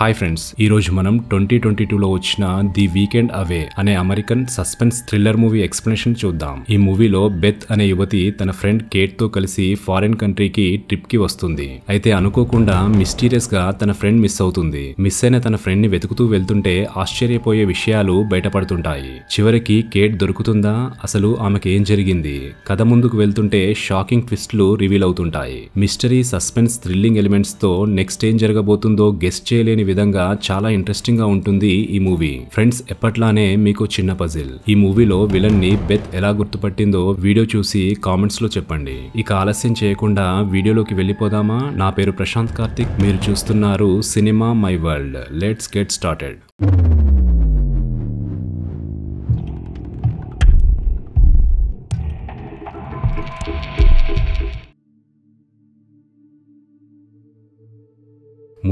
hi friends ఈ రోజు మనం ట్వంటీ ట్వంటీ టూలో వచ్చిన ది వీకెండ్ అవే అనే American suspense thriller movie explanation చూద్దాం ఈ మూవీలో బెత్ అనే యువతి తన ఫ్రెండ్ కేట్ తో కలిసి ఫారిన్ కంట్రీకి ట్రిప్ కి వస్తుంది అయితే అనుకోకుండా మిస్టీరియస్ గా తన ఫ్రెండ్ మిస్ అవుతుంది మిస్ అయిన తన ఫ్రెండ్ ని వెతుకుతూ వెళ్తుంటే ఆశ్చర్యపోయే విషయాలు బయటపడుతుంటాయి చివరికి కేట్ దొరుకుతుందా అసలు ఆమెకి ఏం జరిగింది కథ ముందుకు వెళ్తుంటే షాకింగ్ ట్విస్ట్లు రివీల్ అవుతుంటాయి మిస్టరీ సస్పెన్స్ థ్రిల్లింగ్ ఎలిమెంట్స్ తో నెక్స్ట్ ఏం జరగబోతుందో గెస్ట్ చేయలేని విధంగా చాలా ఇంట్రెస్టింగ్ గా ఉంటుంది ఈ మూవీ ఫ్రెండ్స్ ఎప్పట్లానే మీకు చిన్న పజిల్ ఈ మూవీలో విలన్ ని బెత్ ఎలా గుర్తుపట్టిందో వీడియో చూసి కామెంట్స్ లో చెప్పండి ఇక ఆలస్యం చేయకుండా వీడియోలోకి వెళ్ళిపోదామా నా పేరు ప్రశాంత్ కార్తిక్ మీరు చూస్తున్నారు cinema my world let's get started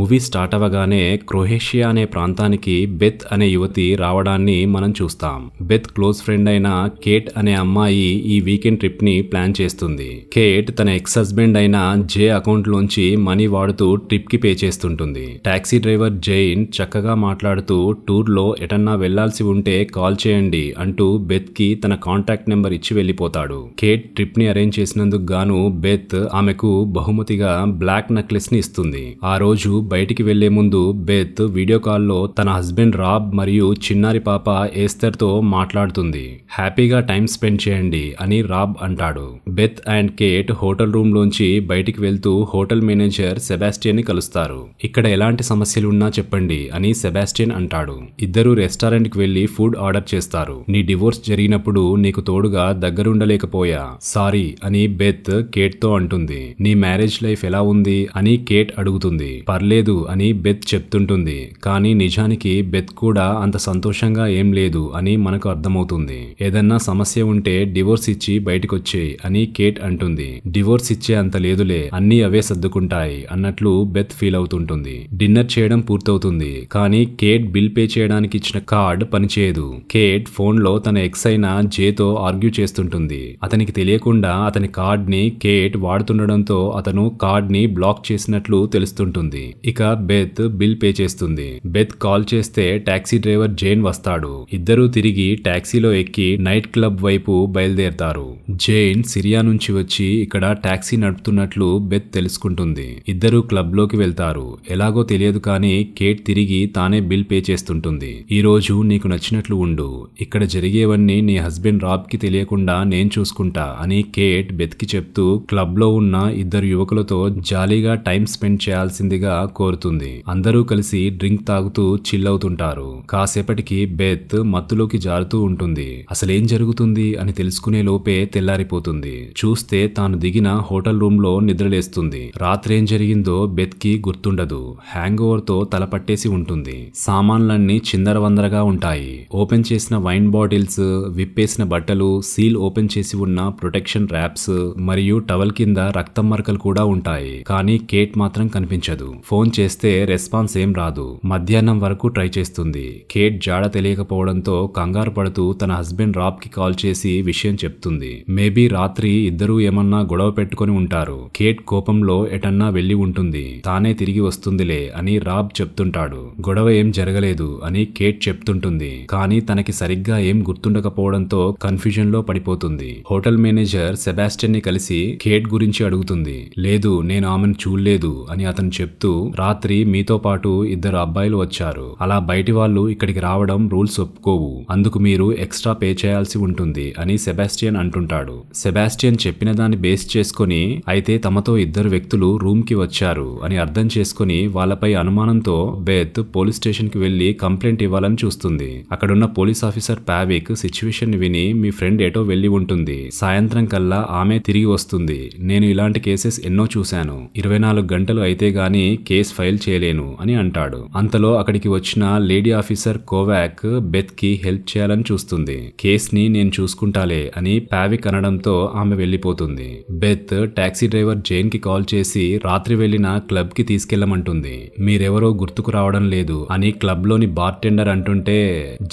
movie start అవ్వగానే క్రొహేషియా అనే ప్రాంతానికి బెత్ అనే యువతి రావడాన్ని మనం చూస్తాం బెత్ క్లోజ్ ఫ్రెండ్ అయిన కేట్ అనే అమ్మాయి ఈ వీకెండ్ ట్రిప్ ని ప్లాన్ చేస్తుంది కేట్ తన ఎక్స్ హస్బెండ్ అయిన జే అకౌంట్ లోంచి మనీ వాడుతూ ట్రిప్ కి పే చేస్తుంటుంది టాక్సీ డ్రైవర్ జైన్ చక్కగా మాట్లాడుతూ టూర్ లో ఎటన్నా వెళ్లాల్సి ఉంటే కాల్ చేయండి అంటూ బెత్ కి తన కాంటాక్ట్ నెంబర్ ఇచ్చి వెళ్లిపోతాడు కేట్ ట్రిప్ ని అరేంజ్ చేసినందుకు గాను బెత్ ఆమెకు బహుమతిగా బ్లాక్ నెక్లెస్ ని ఇస్తుంది ఆ రోజు బయటికి వెళ్లే ముందు బెత్ వీడియో కాల్లో తన హస్బెండ్ రాబ్ మరియు చిన్నారి పాప ఏస్తర్తో మాట్లాడుతుంది హ్యాపీగా టైం స్పెండ్ చేయండి అని రాబ్ అంటాడు Beth and Kate hotel room లోంచి బయటికి వెళ్తూ హోటల్ మేనేజర్ సెబాస్టియన్ ని కలుస్తారు ఇక్కడ ఎలాంటి సమస్యలున్నా చెప్పండి అని సెబాస్టియన్ అంటాడు ఇద్దరు రెస్టారెంట్ కి వెళ్లి ఫుడ్ ఆర్డర్ చేస్తారు నీ డివోర్స్ జరిగినప్పుడు నీకు తోడుగా దగ్గరుండలేకపోయా సారీ అని బెత్ కేట్ తో అంటుంది నీ మ్యారేజ్ లైఫ్ ఎలా ఉంది అని కేట్ అడుగుతుంది పర్లేదు లేదు అని బెత్ చెప్తుంటుంది కానీ నిజానికి బెత్ కూడా అంత సంతోషంగా ఏం లేదు అని మనకు అర్థమవుతుంది ఏదన్నా సమస్య ఉంటే డివోర్స్ ఇచ్చి బయటకొచ్చేయి అని కేట్ అంటుంది డివోర్స్ ఇచ్చే అంత లేదులే అన్నీ అవే సర్దుకుంటాయి అన్నట్లు బెత్ ఫీల్ అవుతుంటుంది డిన్నర్ చేయడం పూర్తవుతుంది కానీ కేట్ బిల్ పే చేయడానికి ఇచ్చిన కార్డ్ పనిచేయదు కేట్ ఫోన్లో తన ఎక్స్ అయిన జేతో ఆర్గ్యూ చేస్తుంటుంది అతనికి తెలియకుండా అతని కార్డ్ని కేట్ వాడుతుండడంతో అతను కార్డ్ని బ్లాక్ చేసినట్లు తెలుస్తుంటుంది ఇక మల్లిక బెత్ బిల్ పే చేస్తుంది బెత్ కాల్ చేస్తే టాక్సీ డ్రైవర్ జైన్ వస్తాడు ఇద్దరూ తిరిగి టాక్సీలో ఎక్కి నైట్ క్లబ్ వైపు బయలుదేరతారు జైన్ సిరియా నుంచి వచ్చి ఇక్కడ టాక్సీ నడుపుతున్నట్లు బెత్ తెలుసుకుంటుంది ఇద్దరు క్లబ్ లోకి వెళ్తారు ఎలాగో తెలియదు కానీ కేట్ తిరిగి తానే బిల్ పే చేస్తుంటుంది ఈ రోజు నీకు నచ్చినట్లు ఉండు ఇక్కడ జరిగేవన్నీ నీ హస్బెండ్ రాబ్ కి తెలియకుండా నేను చూసుకుంటా అని కేట్ బెత్కి చెప్తూ క్లబ్ లో ఉన్న ఇద్దరు యువకులతో జాలీగా టైం స్పెండ్ చేయాల్సిందిగా కోరు కోరుతుంది అందరూ కలిసి డ్రింక్ తాగుతూ చిల్ అవుతుంటారు కాసేపటికి బెత్ మత్తులోకి జారుతూ ఉంటుంది అసలేం జరుగుతుంది అని తెలుసుకునే లోపే తెల్లారిపోతుంది చూస్తే తాను దిగిన హోటల్ రూమ్ లో నిద్రలేస్తుంది రాత్రేం జరిగిందో బెత్ కి గుర్తుండదు హ్యాంగ్ ఓవర్ తో తల పట్టేసి ఉంటుంది సామాన్లన్నీ చిందరవందరగా ఉంటాయి ఓపెన్ చేసిన వైన్ బాటిల్స్ విప్పేసిన బట్టలు సీల్ ఓపెన్ చేసి ఉన్న ప్రొటెక్షన్ ర్యాప్స్ మరియు టవల్ కింద రక్తం మరకలు కూడా ఉంటాయి కానీ కేట్ మాత్రం కనిపించదు ఫోన్ ఫోన్ చేస్తే రెస్పాన్స్ ఏం రాదు మధ్యాహ్నం వరకు ట్రై చేస్తుంది కేట్ జాడ తెలియకపోవడంతో కంగారు పడుతూ తన హస్బెండ్ రాబ్ కి కాల్ చేసి విషయం చెప్తుంది మేబీ రాత్రి ఇద్దరూ ఏమన్నా గొడవ పెట్టుకుని ఉంటారు కేట్ కోపంలో ఎటన్నా వెళ్లి ఉంటుంది తానే తిరిగి వస్తుందిలే అని రాబ్ చెప్తుంటాడు గొడవ ఏం జరగలేదు అని కేట్ చెప్తుంటుంది కానీ తనకి సరిగ్గా ఏం గుర్తుండకపోవడంతో కన్ఫ్యూజన్ లో పడిపోతుంది హోటల్ మేనేజర్ సెబాస్టియన్ ని కలిసి కేట్ గురించి అడుగుతుంది లేదు నేను ఆమెను చూడలేదు అని అతను చెప్తూ రాత్రి మీతో పాటు ఇద్దరు అబ్బాయిలు వచ్చారు అలా బయటి వాళ్ళు ఇక్కడికి రావడం రూల్స్ ఒప్పుకోవు అందుకు మీరు ఎక్స్ట్రా పే చేయాల్సి ఉంటుంది అని సెబాస్టియన్ అంటుంటాడు సెబాస్టియన్ చెప్పిన దాన్ని బేస్ చేసుకుని అయితే తమతో ఇద్దరు వ్యక్తులు రూమ్ కి వచ్చారు అని అర్థం చేసుకుని వాళ్ళపై అనుమానంతో బేత్ పోలీస్ స్టేషన్ కి వెళ్లి కంప్లైంట్ ఇవ్వాలని చూస్తుంది అక్కడున్న పోలీస్ ఆఫీసర్ పావిక్ సిచ్యువేషన్ విని మీ ఫ్రెండ్ ఎటో వెళ్లి ఉంటుంది సాయంత్రం కల్లా ఆమె తిరిగి వస్తుంది నేను ఇలాంటి కేసెస్ ఎన్నో చూశాను ఇరవై నాలుగు గంటలు అయితే గాని కేసు కేసు ఫైల్ చేయలేను అని అంటాడు అంతలో అక్కడికి వచ్చిన లేడీ ఆఫీసర్ కోవాక్ బెత్ కి హెల్ప్ చేయాలని చూస్తుంది కేస్ ని నేను చూసుకుంటాలే అని పావిక్ అనడంతో ఆమె వెళ్లిపోతుంది బెత్ టాక్సీ డ్రైవర్ జైన్ కి కాల్ చేసి రాత్రి వెళ్లిన క్లబ్ కి తీసుకెళ్లమంటుంది మీరెవరో గుర్తుకు రావడం లేదు అని క్లబ్ లోని బార్ టెండర్ అంటుంటే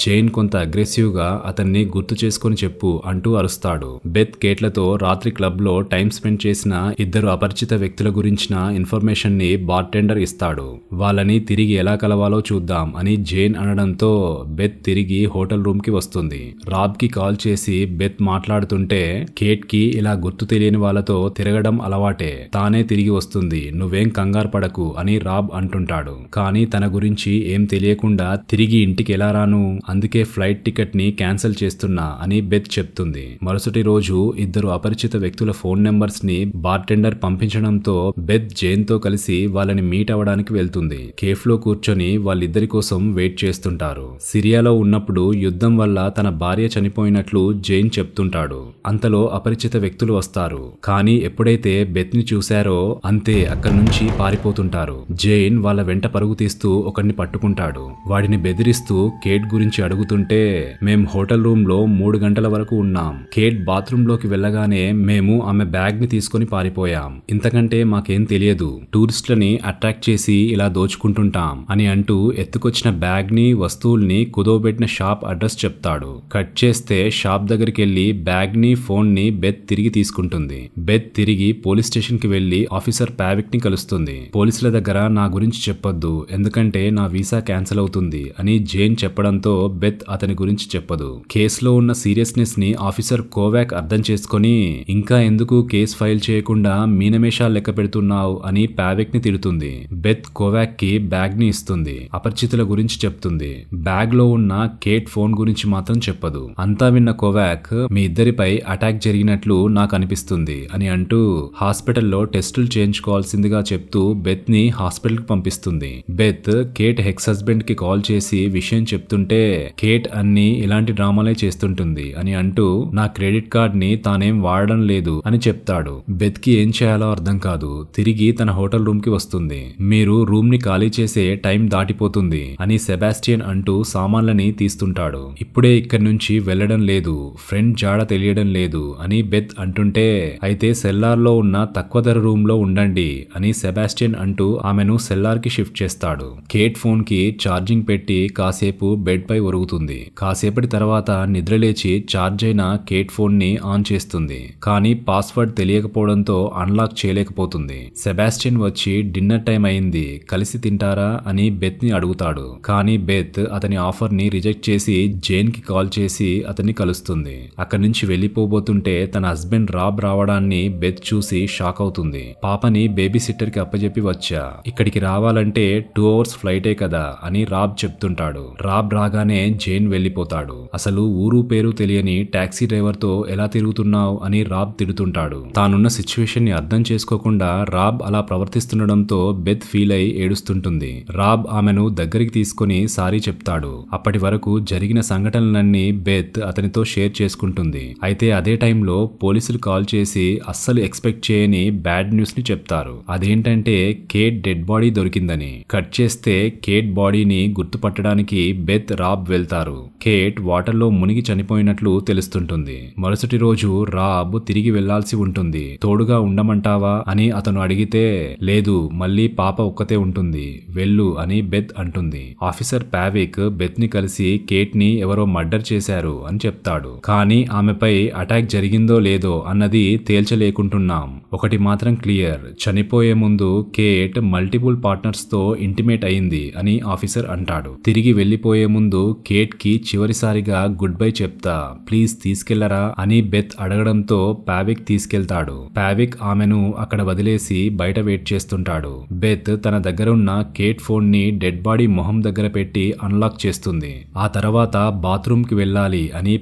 జైన్ కొంత అగ్రెసివ్ గా అతన్ని గుర్తు చేసుకుని చెప్పు అంటూ అరుస్తాడు బెత్ కేట్లతో రాత్రి క్లబ్ లో టైం స్పెండ్ చేసిన ఇద్దరు అపరిచిత వ్యక్తుల గురించిన ఇన్ఫర్మేషన్ ని బార్ టెండర్ ఇస్తాడు వాళ్ళని తిరిగి ఎలా కలవాలో చూద్దాం అని జేన్ అనడంతో బెత్ తిరిగి హోటల్ రూమ్కి వస్తుంది రాబ్కి కాల్ చేసి బెత్ మాట్లాడుతుంటే కేట్కి ఇలా గుర్తు తెలియని వాళ్ళతో తిరగడం అలవాటే తానే తిరిగి వస్తుంది నువ్వేం కంగారు పడకు అని రాబ్ అంటుంటాడు కానీ తన గురించి ఏం తెలియకుండా తిరిగి ఇంటికి ఎలా రాను అందుకే ఫ్లైట్ టికెట్ ని క్యాన్సిల్ చేస్తున్నా అని బెత్ చెప్తుంది మరుసటి రోజు ఇద్దరు అపరిచిత వ్యక్తుల ఫోన్ నెంబర్స్ ని బార్టెండర్ పంపించడంతో బెత్ జైన్ తో కలిసి వాళ్ళని మీట్ అవ్వడానికి వెళ్తుంది కేఫ్లో కూర్చొని వాళ్ళిద్దరి కోసం వెయిట్ చేస్తుంటారు సిరియాలో ఉన్నప్పుడు యుద్ధం వల్ల తన భార్య చనిపోయినట్లు జైన్ చెప్తుంటాడు అంతలో అపరిచిత వ్యక్తులు వస్తారు కానీ ఎప్పుడైతే బెత్ని చూశారో అంతే అక్కడి నుంచి పారిపోతుంటారు జైన్ వాళ్ళ వెంట పరుగు తీస్తూ ఒకరిని పట్టుకుంటాడు వాడిని బెదిరిస్తూ కేట్ గురించి అడుగుతుంటే మేం హోటల్ రూమ్ లో మూడు గంటల వరకు ఉన్నాం కేట్ బాత్రూమ్ లోకి వెళ్ళగానే మేము ఆమె బ్యాగ్ ని తీసుకుని పారిపోయాం ఇంతకంటే మాకేం తెలియదు టూరిస్టులని అట్రాక్ట్ చేసి ఇలా దోచుకుంటుంటాం అని అంటూ ఎత్తుకొచ్చిన బ్యాగ్ని వస్తువుల్ని కుదోబెట్టిన షాప్ అడ్రస్ చెప్తాడు కట్ చేస్తే షాప్ దగ్గరికి వెళ్లి బ్యాగ్ని ఫోన్ని బెత్ తిరిగి తీసుకుంటుంది బెత్ తిరిగి పోలీస్ స్టేషన్కి వెళ్లి ఆఫీసర్ ప్యావిక్ని కలుస్తుంది పోలీసుల దగ్గర నా గురించి చెప్పొద్దు ఎందుకంటే నా వీసా క్యాన్సిల్ అవుతుంది అని జైన్ చెప్పడంతో బెత్ అతని గురించి చెప్పదు కేసులో ఉన్న సీరియస్నెస్ ని ఆఫీసర్ కోవాక్ అర్థం చేసుకుని ఇంకా ఎందుకు కేసు ఫైల్ చేయకుండా మీనమేషాలు లెక్క పెడుతున్నావు అని ప్యావిక్ ని తిడుతుంది బెత్ కోవాక్ కి బ్యాగ్ ని ఇస్తుంది అపరిచితుల గురించి చెప్తుంది బ్యాగ్ లో ఉన్న కేట్ ఫోన్ గురించి మాత్రం చెప్పదు అంతా విన్న కోవాక్ మీ ఇద్దరిపై అటాక్ జరిగినట్లు నాకు అనిపిస్తుంది అని అంటూ హాస్పిటల్లో టెస్టులు చేయించుకోవాల్సిందిగా చెప్తూ బెత్ ని హాస్పిటల్ కి పంపిస్తుంది బెత్ కేట్ హెక్స్ హస్బెండ్ కి కాల్ చేసి విషయం చెప్తుంటే కేట్ అన్ని ఇలాంటి డ్రామాలే చేస్తుంటుంది అని అంటూ నా క్రెడిట్ కార్డ్ ని తానేం వాడడం లేదు అని చెప్తాడు బెత్ కి ఏం చేయాలో అర్థం కాదు తిరిగి తన హోటల్ రూమ్ కి వస్తుంది మీరు రూమ్ని ఖాళీ చేసే టైం దాటిపోతుంది అని సెబాస్టియన్ అంటూ సామాన్లని తీస్తుంటాడు ఇప్పుడే ఇక్కడి నుంచి వెళ్లడం లేదు ఫ్రెండ్ జాడ తెలియడం లేదు అని బెత్ అంటుంటే అయితే సెల్లార్లో ఉన్న తక్కువ ధర రూమ్లో ఉండండి అని సెబాస్టియన్ అంటూ ఆమెను సెల్లార్కి షిఫ్ట్ చేస్తాడు కేట్ ఫోన్కి ఛార్జింగ్ పెట్టి కాసేపు బెడ్పై ఒరుగుతుంది కాసేపటి తర్వాత నిద్రలేచి ఛార్జ్ అయిన కేట్ ఫోన్ని ఆన్ చేస్తుంది కానీ పాస్వర్డ్ తెలియకపోవడంతో అన్లాక్ చేయలేకపోతుంది సెబాస్టియన్ వచ్చి డిన్నర్ టైం ఏమైంది కలిసి తింటారా అని బెత్ని అడుగుతాడు కానీ బెత్ అతని ఆఫర్ని రిజెక్ట్ చేసి జైన్కి కాల్ చేసి అతన్ని కలుస్తుంది అక్కడి నుంచి వెళ్ళిపోబోతుంటే తన హస్బెండ్ రాబ్ రావడాన్ని బెత్ చూసి షాక్ అవుతుంది పాపని బేబీ సిట్టర్కి అప్పజెప్పి వచ్చా ఇక్కడికి రావాలంటే టూ అవర్స్ ఫ్లైటే కదా అని రాబ్ చెప్తుంటాడు రాబ్ రాగానే జైన్ వెళ్ళిపోతాడు అసలు ఊరు పేరు తెలియని టాక్సీ డ్రైవర్తో ఎలా తిరుగుతున్నావు అని రాబ్ తిడుతుంటాడు తానున్న సిచ్యువేషన్ని అర్థం చేసుకోకుండా రాబ్ అలా ప్రవర్తిస్తుండడంతో బెత్ బెత్ ఫీల్ అయి ఏడుస్తుంటుంది రాబ్ ఆమెను దగ్గరికి తీసుకుని సారీ చెప్తాడు అప్పటి వరకు జరిగిన సంఘటనలన్నీ బెత్ అతనితో షేర్ చేసుకుంటుంది అయితే అదే టైంలో పోలీసులు కాల్ చేసి అస్సలు ఎక్స్పెక్ట్ చేయని బ్యాడ్ న్యూస్ ని చెప్తారు అదేంటంటే కేట్ డెడ్ బాడీ దొరికిందని కట్ చేస్తే కేట్ బాడీని గుర్తుపట్టడానికి బెత్ రాబ్ వెళ్తారు కేట్ వాటర్లో మునిగి చనిపోయినట్లు తెలుస్తుంటుంది మరుసటి రోజు రాబ్ తిరిగి వెళ్లాల్సి ఉంటుంది తోడుగా ఉండమంటావా అని అతను అడిగితే లేదు మళ్ళీ పాప ఒక్కతే ఉంటుంది వెళ్ళు అని బెత్ అంటుంది ఆఫీసర్ పావిక్ బెత్ ని కలిసి కేట్ ని ఎవరో మర్డర్ చేశారు అని చెప్తాడు కానీ ఆమెపై అటాక్ జరిగిందో లేదో అన్నది తేల్చలేకుంటున్నాం ఒకటి మాత్రం క్లియర్ చనిపోయే ముందు కేట్ మల్టిపుల్ పార్ట్నర్స్ తో ఇంటిమేట్ అయింది అని ఆఫీసర్ అంటాడు తిరిగి వెళ్లిపోయే ముందు కేట్ కి చివరిసారిగా గుడ్ బై చెప్తా ప్లీజ్ తీసుకెళ్లరా అని బెత్ అడగడంతో పావిక్ తీసుకెళ్తాడు పావిక్ ఆమెను అక్కడ వదిలేసి బయట వెయిట్ చేస్తుంటాడు బెత్ జారెత్ తన దగ్గరున్న కేట్ ఫోన్ని డెడ్ బాడీ మొహం దగ్గర పెట్టి అన్లాక్ చేస్తుంది ఆ తర్వాత బాత్రూమ్కి వెళ్ళాలి అని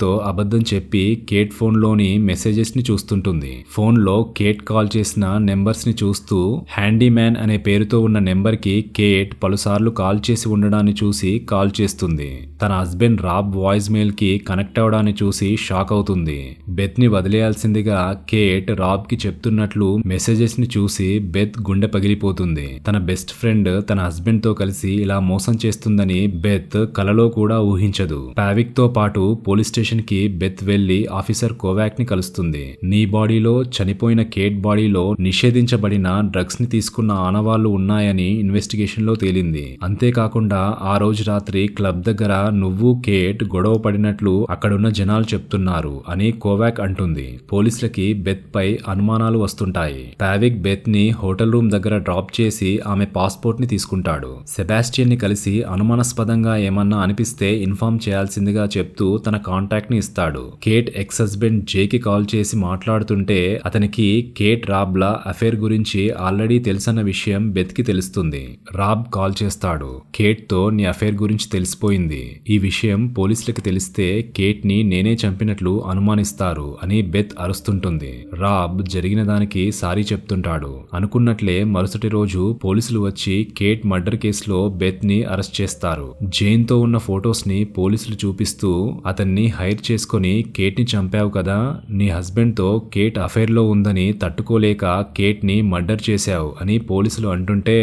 తో అబద్ధం చెప్పి కేట్ ఫోన్లోని మెసేజెస్ని చూస్తుంటుంది ఫోన్లో కేట్ కాల్ చేసిన నెంబర్స్ని చూస్తూ హ్యాండీమ్యాన్ అనే పేరుతో ఉన్న నెంబర్కి కేట్ పలుసార్లు కాల్ చేసి ఉండడాన్ని చూసి కాల్ చేస్తుంది తన హస్బెండ్ రాబ్ వాయిస్ మెయిల్కి కనెక్ట్ అవడాన్ని చూసి షాక్ అవుతుంది బెత్ని వదిలేయాల్సిందిగా కేట్ రాబ్కి చెప్తున్నట్లు మెసేజెస్ని చూసి బెత్ గుండె పగిలిపోతుంది అయిపోతుంది తన బెస్ట్ ఫ్రెండ్ తన హస్బెండ్ తో కలిసి ఇలా మోసం చేస్తుందని బెత్ కలలో కూడా ఊహించదు పావిక్ తో పాటు పోలీస్ స్టేషన్ కి బెత్ వెళ్లి ఆఫీసర్ కోవాక్ ని కలుస్తుంది నీ బాడీలో చనిపోయిన కేట్ బాడీలో నిషేధించబడిన డ్రగ్స్ ని తీసుకున్న ఆనవాళ్లు ఉన్నాయని ఇన్వెస్టిగేషన్ లో తేలింది అంతేకాకుండా ఆ రోజు రాత్రి క్లబ్ దగ్గర నువ్వు కేట్ గొడవ పడినట్లు అక్కడున్న జనాలు చెప్తున్నారు అని కోవాక్ అంటుంది పోలీసులకి బెత్ పై అనుమానాలు వస్తుంటాయి పావిక్ బెత్ ని హోటల్ రూమ్ దగ్గర డ్రాప్ అప్ చేసి ఆమె పాస్పోర్ట్ని తీసుకుంటాడు సెబాస్టియన్ని కలిసి అనుమానాస్పదంగా ఏమన్నా అనిపిస్తే ఇన్ఫామ్ చేయాల్సిందిగా చెప్తూ తన కాంటాక్ట్ని ఇస్తాడు కేట్ ఎక్స్ హస్బెండ్ జేకి కాల్ చేసి మాట్లాడుతుంటే అతనికి కేట్ రాబ్లా అఫేర్ గురించి ఆల్రెడీ తెలిసిన విషయం బెత్కి తెలుస్తుంది రాబ్ కాల్ చేస్తాడు కేట్తో నీ అఫేర్ గురించి తెలిసిపోయింది ఈ విషయం పోలీసులకు తెలిస్తే కేట్ని నేనే చంపినట్లు అనుమానిస్తారు అని బెత్ అరుస్తుంటుంది రాబ్ జరిగిన దానికి సారీ చెప్తుంటాడు అనుకున్నట్లే మరుసటి రోజు పోలీసులు వచ్చి కేట్ మర్డర్ కేసులో బెత్ని అరెస్ట్ చేస్తారు జైన్తో ఉన్న ఫొటోస్ని పోలీసులు చూపిస్తూ అతన్ని హైర్ చేసుకుని కేట్ని చంపావు కదా నీ హస్బెండ్తో కేట్ లో ఉందని తట్టుకోలేక కేట్ని మర్డర్ చేశావు అని పోలీసులు అంటుంటే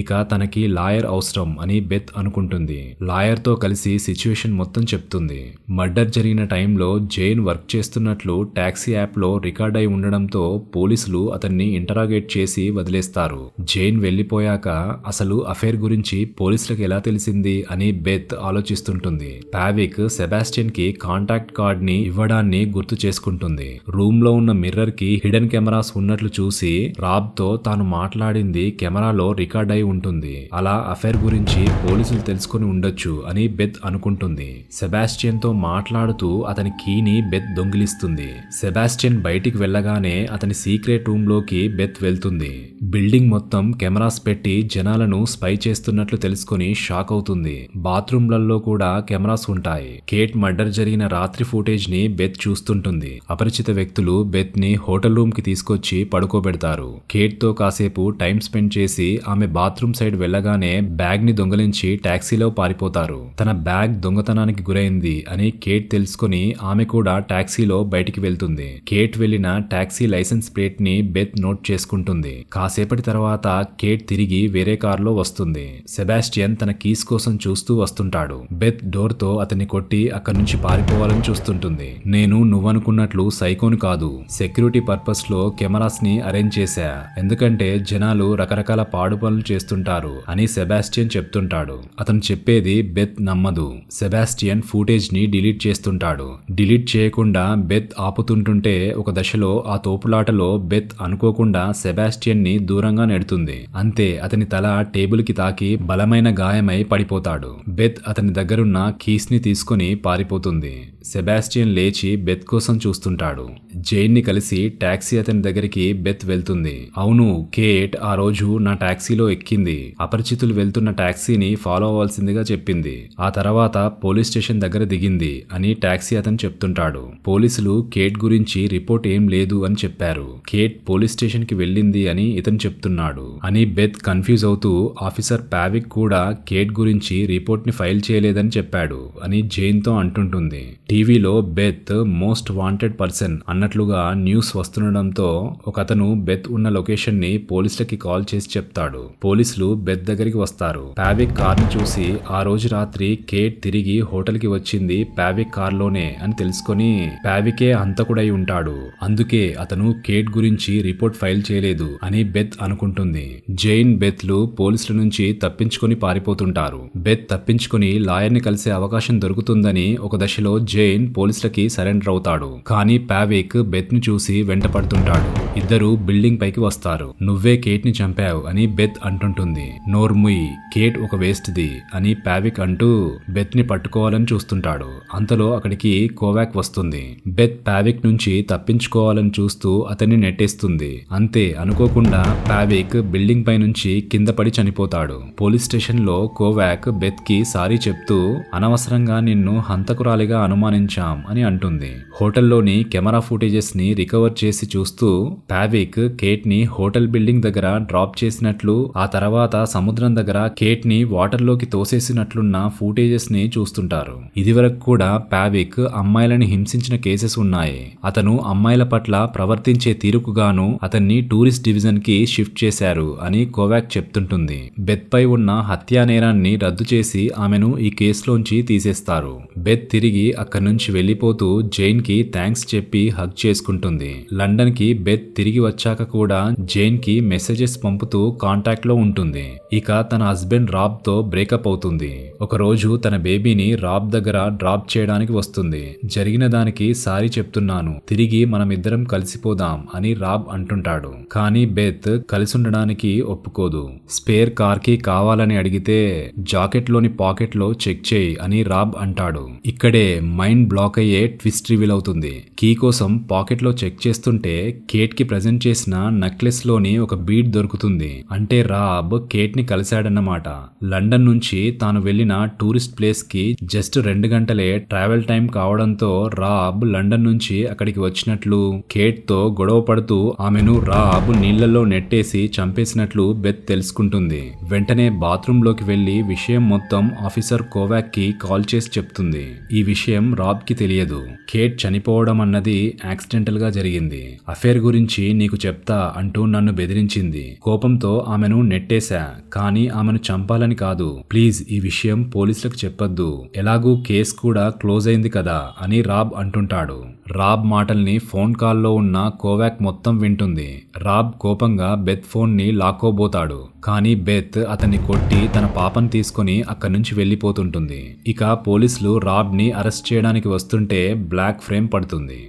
ఇక తనకి లాయర్ అవసరం అని బెత్ అనుకుంటుంది లాయర్తో కలిసి సిచ్యువేషన్ మొత్తం చెప్తుంది మర్డర్ జరిగిన టైంలో జైన్ వర్క్ చేస్తున్నట్లు ట్యాక్సీ యాప్లో రికార్డ్ అయి ఉండడంతో పోలీసులు అతన్ని ఇంటరాగేట్ చేసి వదిలేస్తారు జైన్ వెళ్ళిపోయాక అసలు అఫేర్ గురించి పోలీసులకు ఎలా తెలిసింది అని బెత్ ఆలోచిస్తుంటుంది పావిక్ సెబాస్టియన్ కి కాంటాక్ట్ కార్డ్ ని ఇవ్వడాన్ని గుర్తు చేసుకుంటుంది రూమ్ లో ఉన్న మిర్రర్ కి హిడెన్ కెమెరాస్ ఉన్నట్లు చూసి రాబ్ తో తాను మాట్లాడింది కెమెరాలో రికార్డ్ అయి ఉంటుంది అలా అఫేర్ గురించి పోలీసులు తెలుసుకుని ఉండొచ్చు అని బెత్ అనుకుంటుంది సెబాస్టియన్ తో మాట్లాడుతూ అతని కీని బెత్ దొంగిలిస్తుంది సెబాస్టియన్ బయటికి వెళ్ళగానే అతని సీక్రెట్ రూమ్ లోకి బెత్ వెళ్తుంది బిల్డింగ్ మొత్తం కోసం కెమెరాస్ పెట్టి జనాలను స్పై చేస్తున్నట్లు తెలుసుకుని షాక్ అవుతుంది బాత్రూంలలో కూడా కెమెరాస్ ఉంటాయి కేట్ మర్డర్ జరిగిన రాత్రి ఫుటేజ్ ని బెత్ చూస్తుంటుంది అపరిచిత వ్యక్తులు బెత్ ని హోటల్ రూమ్ కి తీసుకొచ్చి పడుకోబెడతారు కేట్ తో కాసేపు టైం స్పెండ్ చేసి ఆమె బాత్రూమ్ సైడ్ వెళ్ళగానే బ్యాగ్ ని దొంగలించి ట్యాక్సీలో పారిపోతారు తన బ్యాగ్ దొంగతనానికి గురైంది అని కేట్ తెలుసుకుని ఆమె కూడా ట్యాక్సీలో బయటికి వెళ్తుంది కేట్ వెళ్లిన టాక్సీ లైసెన్స్ ప్లేట్ ని బెత్ నోట్ చేసుకుంటుంది కాసేపటి తర్వాత కేట్ తిరిగి వేరే కారులో వస్తుంది సెబాస్టియన్ తన కీస్ కోసం చూస్తూ వస్తుంటాడు బెత్ డోర్తో అతన్ని కొట్టి అక్కడి నుంచి పారిపోవాలని చూస్తుంటుంది నేను నువ్వనుకున్నట్లు సైకోను కాదు సెక్యూరిటీ పర్పస్లో కెమెరాస్ని అరేంజ్ చేశా ఎందుకంటే జనాలు రకరకాల పాడు పనులు చేస్తుంటారు అని సెబాస్టియన్ చెప్తుంటాడు అతను చెప్పేది బెత్ నమ్మదు సెబాస్టియన్ ఫుటేజ్ని డిలీట్ చేస్తుంటాడు డిలీట్ చేయకుండా బెత్ ఆపుతుంటుంటే ఒక దశలో ఆ తోపులాటలో బెత్ అనుకోకుండా సెబాస్టియన్ ని దూరంగా నెడుతుంది అవుతుంది అంతే అతని తల టేబుల్కి తాకి బలమైన గాయమై పడిపోతాడు బెత్ అతని దగ్గరున్న కీస్ని తీసుకుని పారిపోతుంది సెబాస్టియన్ లేచి బెత్ కోసం చూస్తుంటాడు జైన్ని కలిసి టాక్సీ అతని దగ్గరికి బెత్ వెళ్తుంది అవును కేట్ ఆ రోజు నా టాక్సీలో ఎక్కింది అపరిచితులు వెళ్తున్న టాక్సీని ఫాలో అవ్వాల్సిందిగా చెప్పింది ఆ తర్వాత పోలీస్ స్టేషన్ దగ్గర దిగింది అని టాక్సీ అతను చెప్తుంటాడు పోలీసులు కేట్ గురించి రిపోర్ట్ ఏం లేదు అని చెప్పారు కేట్ పోలీస్ స్టేషన్కి వెళ్ళింది అని ఇతను చెప్తున్నాడు అని బెత్ కన్ఫ్యూజ్ అవుతూ ఆఫీసర్ పావిక్ కూడా కేట్ గురించి రిపోర్ట్ని ఫైల్ చేయలేదని చెప్పాడు అని జైన్తో అంటుంటుంది టీవీలో బెత్ మోస్ట్ వాంటెడ్ పర్సన్ అన్నట్లుగా న్యూస్ వస్తుండడంతో ఒకతను బెత్ ఉన్న లొకేషన్ని పోలీసులకి కాల్ చేసి చెప్తాడు పోలీసులు బెత్ దగ్గరికి వస్తారు పావిక్ కార్ను చూసి ఆ రోజు రాత్రి కేట్ తిరిగి హోటల్కి వచ్చింది పావిక్ కార్లోనే అని తెలుసుకొని పావికే హంతకుడై ఉంటాడు అందుకే అతను కేట్ గురించి రిపోర్ట్ ఫైల్ చేయలేదు అని బెత్ అనుకుంటుంది ఉంటుంది జైన్ బెత్లు పోలీసుల నుంచి తప్పించుకుని పారిపోతుంటారు బెత్ తప్పించుకుని లాయర్ని కలిసే అవకాశం దొరుకుతుందని ఒక దశలో జైన్ పోలీసులకి సరెండర్ అవుతాడు కానీ పావిక్ బెత్ ను చూసి వెంటపడుతుంటాడు ఇద్దరు బిల్డింగ్ పైకి వస్తారు నువ్వే కేట్ ని చంపావు అని బెత్ అంటుంటుంది నోర్ముయ్ కేట్ ఒక వేస్ట్ది అని పావిక్ అంటూ బెత్ ని పట్టుకోవాలని చూస్తుంటాడు అంతలో అక్కడికి కోవాక్ వస్తుంది బెత్ పావిక్ నుంచి తప్పించుకోవాలని చూస్తూ అతన్ని నెట్టేస్తుంది అంతే అనుకోకుండా పావిక్ బిల్డింగ్ పై నుంచి కింద పడి చనిపోతాడు పోలీస్ స్టేషన్లో కోవాక్ బెత్కి సారీ చెప్తూ అనవసరంగా నిన్ను హంతకురాలిగా అనుమానించాం అని అంటుంది హోటల్లోని కెమెరా ఫుటేజెస్ ని రికవర్ చేసి చూస్తూ పావిక్ కేట్ ని హోటల్ బిల్డింగ్ దగ్గర డ్రాప్ చేసినట్లు ఆ తర్వాత సముద్రం దగ్గర కేట్ ని వాటర్లోకి తోసేసినట్లున్న ఫుటేజెస్ ని చూస్తుంటారు ఇదివరకు కూడా పావిక్ అమ్మాయిలను హింసించిన కేసెస్ ఉన్నాయి అతను అమ్మాయిల పట్ల ప్రవర్తించే తీరుకుగాను అతన్ని టూరిస్ట్ డివిజన్ కి షిఫ్ట్ చేశారు చేశారు అని కోవాక్ చెప్తుంటుంది బెత్పై ఉన్న హత్యా నేరాన్ని రద్దు చేసి ఆమెను ఈ కేసులోంచి తీసేస్తారు బెత్ తిరిగి అక్కడి నుంచి వెళ్ళిపోతూ కి థ్యాంక్స్ చెప్పి హగ్ చేసుకుంటుంది లండన్ కి బెత్ తిరిగి వచ్చాక కూడా జైన్ కి మెసేజెస్ పంపుతూ కాంటాక్ట్ లో ఉంటుంది ఇక తన హస్బెండ్ రాబ్ తో బ్రేకప్ అవుతుంది ఒకరోజు తన బేబీని రాబ్ దగ్గర డ్రాప్ చేయడానికి వస్తుంది జరిగిన దానికి సారీ చెప్తున్నాను తిరిగి మనమిద్దరం కలిసిపోదాం అని రాబ్ అంటుంటాడు కానీ బెత్ కలిసుండడానికి ఇవ్వడానికి ఒప్పుకోదు స్పేర్ కార్కి కావాలని అడిగితే జాకెట్లోని పాకెట్లో చెక్ చేయి అని రాబ్ అంటాడు ఇక్కడే మైండ్ బ్లాక్ అయ్యే ట్విస్ట్ రివీల్ అవుతుంది కీ కోసం పాకెట్లో చెక్ చేస్తుంటే కేట్ కి ప్రజెంట్ చేసిన నెక్లెస్ లోని ఒక బీట్ దొరుకుతుంది అంటే రాబ్ కేట్ ని కలిశాడన్నమాట లండన్ నుంచి తాను వెళ్లిన టూరిస్ట్ ప్లేస్ కి జస్ట్ రెండు గంటలే ట్రావెల్ టైం కావడంతో రాబ్ లండన్ నుంచి అక్కడికి వచ్చినట్లు కేట్ తో గొడవ పడుతూ ఆమెను రాబ్ నీళ్లలో నెట్టేసి చంపి చంపేసినట్లు బెత్ తెలుసుకుంటుంది వెంటనే బాత్రూంలోకి వెళ్లి విషయం మొత్తం ఆఫీసర్ కోవాక్ కి కాల్ చేసి చెప్తుంది ఈ విషయం రాబ్ కి తెలియదు కేట్ చనిపోవడం అన్నది యాక్సిడెంటల్ గా జరిగింది అఫేర్ గురించి నీకు చెప్తా అంటూ నన్ను బెదిరించింది కోపంతో ఆమెను నెట్టేశా కానీ ఆమెను చంపాలని కాదు ప్లీజ్ ఈ విషయం పోలీసులకు చెప్పొద్దు ఎలాగూ కేసు కూడా క్లోజ్ అయింది కదా అని రాబ్ అంటుంటాడు రాబ్ మాటల్ని ఫోన్ కాల్లో ఉన్న కోవాక్ మొత్తం వింటుంది రాబ్ కోపంగా బెత్ ఫోన్ని లాక్కోబోతాడు కానీ బెత్ అతన్ని కొట్టి తన పాపను తీసుకుని అక్కడి నుంచి వెళ్ళిపోతుంటుంది ఇక పోలీసులు రాబ్ని అరెస్ట్ చేయడానికి వస్తుంటే బ్లాక్ ఫ్రేమ్ పడుతుంది